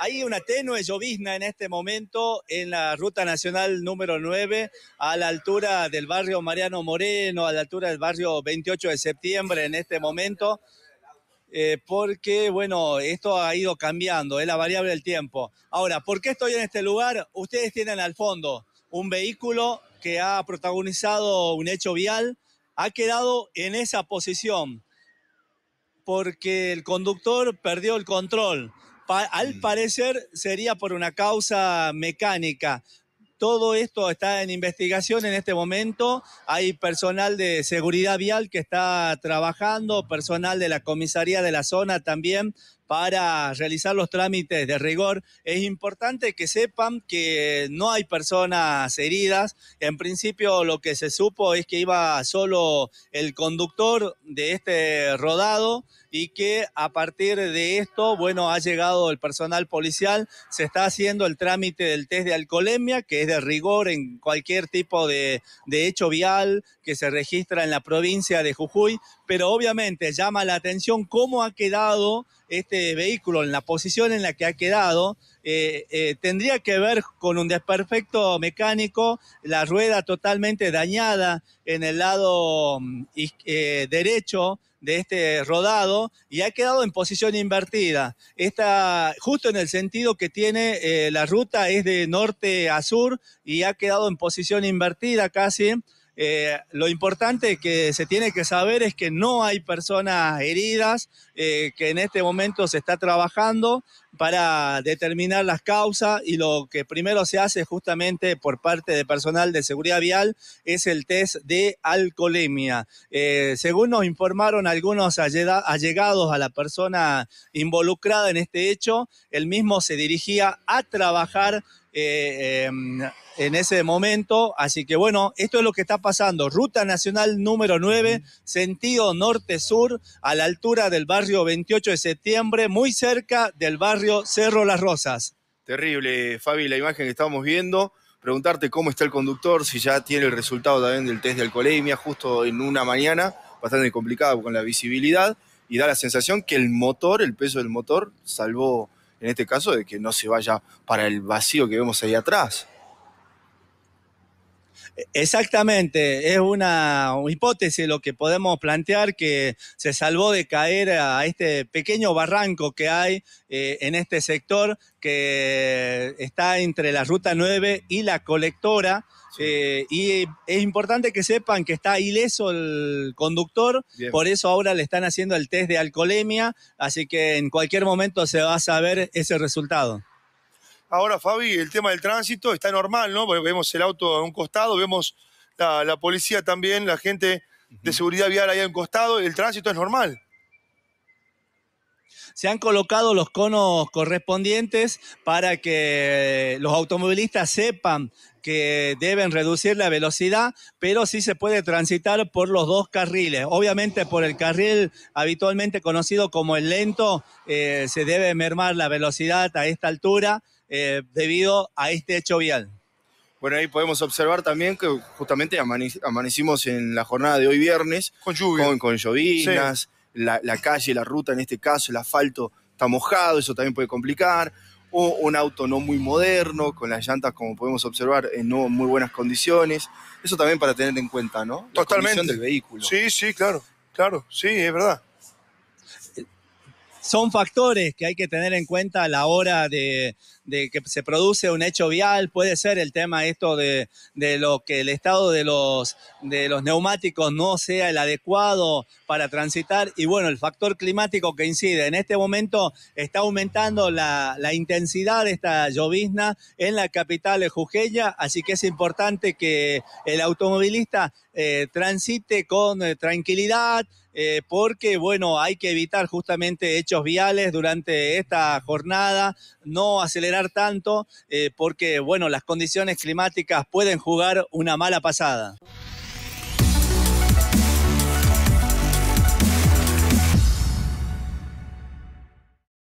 Hay una tenue llovizna en este momento en la ruta nacional número 9, a la altura del barrio Mariano Moreno, a la altura del barrio 28 de septiembre en este momento, eh, porque, bueno, esto ha ido cambiando, es la variable del tiempo. Ahora, ¿por qué estoy en este lugar? Ustedes tienen al fondo un vehículo que ha protagonizado un hecho vial, ha quedado en esa posición porque el conductor perdió el control al mm. parecer sería por una causa mecánica. Todo esto está en investigación en este momento. Hay personal de seguridad vial que está trabajando, personal de la comisaría de la zona también para realizar los trámites de rigor. Es importante que sepan que no hay personas heridas. En principio lo que se supo es que iba solo el conductor de este rodado y que a partir de esto, bueno, ha llegado el personal policial, se está haciendo el trámite del test de alcoholemia, que es de rigor en cualquier tipo de, de hecho vial que se registra en la provincia de Jujuy, pero obviamente llama la atención cómo ha quedado este vehículo, en la posición en la que ha quedado. Eh, eh, tendría que ver con un desperfecto mecánico, la rueda totalmente dañada en el lado mm, eh, derecho de este rodado y ha quedado en posición invertida. Está justo en el sentido que tiene la ruta, es de norte a sur y ha quedado en posición invertida casi. Eh, lo importante que se tiene que saber es que no hay personas heridas, eh, que en este momento se está trabajando para determinar las causas y lo que primero se hace justamente por parte de personal de seguridad vial es el test de alcoholemia. Eh, según nos informaron algunos allegados a la persona involucrada en este hecho, el mismo se dirigía a trabajar eh, em, en ese momento. Así que bueno, esto es lo que está pasando. Ruta Nacional número 9, sentido norte-sur, a la altura del barrio 28 de septiembre, muy cerca del barrio Cerro Las Rosas. Terrible, Fabi, la imagen que estamos viendo. Preguntarte cómo está el conductor, si ya tiene el resultado también del test de alcoholemia, justo en una mañana, bastante complicado con la visibilidad, y da la sensación que el motor, el peso del motor, salvó en este caso, de que no se vaya para el vacío que vemos ahí atrás. Exactamente, es una hipótesis lo que podemos plantear que se salvó de caer a este pequeño barranco que hay eh, en este sector que está entre la Ruta 9 y la colectora. Eh, y es importante que sepan que está ileso el conductor, por eso ahora le están haciendo el test de alcoholemia, así que en cualquier momento se va a saber ese resultado. Ahora, Fabi, el tema del tránsito está normal, ¿no? vemos el auto a un costado, vemos la, policía también, la gente de seguridad vial ahí a un costado, el tránsito es normal se han colocado los conos correspondientes para que los automovilistas sepan que deben reducir la velocidad, pero sí se puede transitar por los dos carriles. Obviamente por el carril habitualmente conocido como el lento, eh, se debe mermar la velocidad a esta altura. Eh, debido a este hecho vial. Bueno, ahí podemos observar también que justamente amanecimos en la jornada de hoy viernes. Con lluvias, Con, llovinas, la, calle, la ruta en este caso, el asfalto está mojado, eso también puede complicar. O un auto no muy moderno, con las llantas, como podemos observar, en no muy buenas condiciones. Eso también para tener en cuenta, ¿no? La Totalmente. del vehículo. Sí, sí, claro, claro, sí, es verdad son factores que hay que tener en cuenta a la hora de, que se produce un hecho vial. Puede ser el tema esto de, lo que el estado de los, neumáticos no sea el adecuado para transitar. Y bueno, el factor climático que incide. En este momento está aumentando la, intensidad de esta llovizna en la capital de Jujeña, así que es importante que el automovilista eh, transite con eh, tranquilidad, eh, porque bueno, hay que evitar justamente hechos viales durante esta jornada, no acelerar tanto, eh, porque bueno, las condiciones climáticas pueden jugar una mala pasada.